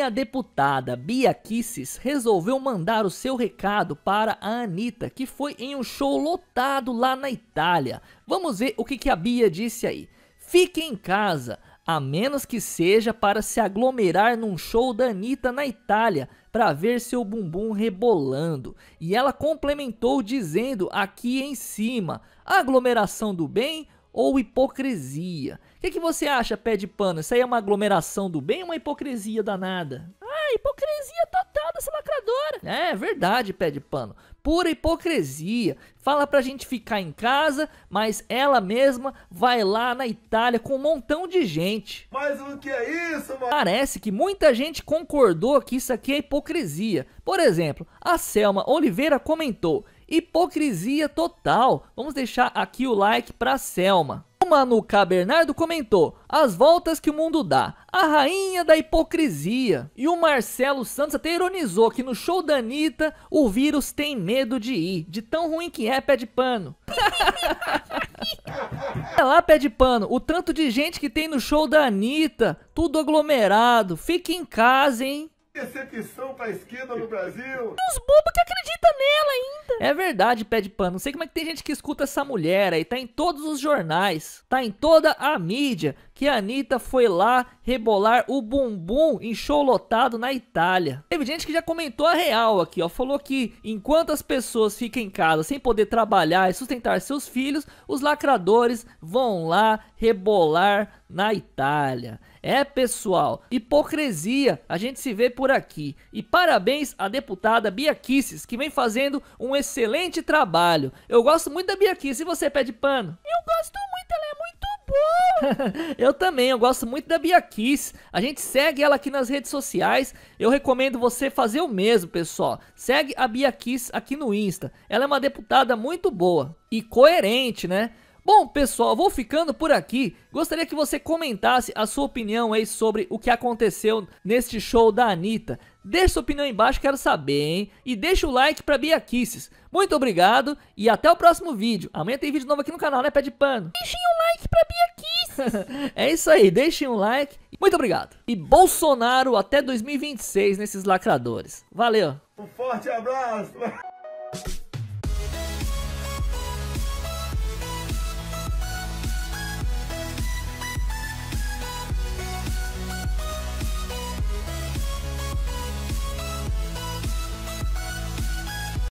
a deputada Bia Kisses resolveu mandar o seu recado para a Anitta, que foi em um show lotado lá na Itália. Vamos ver o que, que a Bia disse aí. Fique em casa, a menos que seja para se aglomerar num show da Anitta na Itália para ver seu bumbum rebolando. E ela complementou dizendo aqui em cima: aglomeração do bem ou hipocrisia. O que, é que, você acha, pé de pano? Isso aí é uma aglomeração do bem ou uma hipocrisia danada? Ah, hipocrisia total dessa lacradora. É verdade, pé de pano. Pura hipocrisia. Fala pra gente ficar em casa, mas ela mesma vai lá na Itália com um montão de gente. Mas o que é isso, mano? Parece que muita gente concordou que isso aqui é hipocrisia. Por exemplo, a Selma Oliveira comentou: Hipocrisia total. Vamos deixar aqui o like pra Selma. O Manuca Bernardo comentou: As voltas que o mundo dá, a rainha da hipocrisia. E o Marcelo Santos até ironizou que no show da Anitta o vírus tem medo de ir, de tão ruim que é pé de pano. é lá, pé de pano, o tanto de gente que tem no show da Anitta, tudo aglomerado, fique em casa, hein? Decepção pra esquerda no Brasil. Tem uns bobos que acreditam nela, hein? É verdade, pé de pano. Não sei como é que tem gente que escuta essa mulher aí. Tá em todos os jornais, tá em toda a mídia que a Anitta foi lá rebolar o bumbum em show lotado na Itália. Teve gente que já comentou a real aqui, ó. Falou que enquanto as pessoas ficam em casa sem poder trabalhar e sustentar seus filhos, os lacradores vão lá rebolar na Itália. É, pessoal, hipocrisia a gente se vê por aqui. E parabéns à deputada Bia Kisses, que vem fazendo um excelente trabalho. Eu gosto muito da Bia Kisses, e você pede pano? Eu gosto muito, ela é muito eu também, eu gosto muito da Bia Kiss. A gente segue ela aqui nas redes sociais. Eu recomendo você fazer o mesmo, pessoal. Segue a Bia Kiss aqui no Insta. Ela é uma deputada muito boa e coerente, né? Bom pessoal, vou ficando por aqui, gostaria que você comentasse a sua opinião aí sobre o que aconteceu neste show da Anitta. Deixe sua opinião aí embaixo, quero saber, hein? E deixa o like pra Bia Kisses. Muito obrigado e até o próximo vídeo. Amanhã tem vídeo novo aqui no canal, né, Pé de Pano? Deixem um like pra Bia Kisses. é isso aí, deixem um like. Muito obrigado. E Bolsonaro até 2026 nesses lacradores. Valeu. Um forte abraço.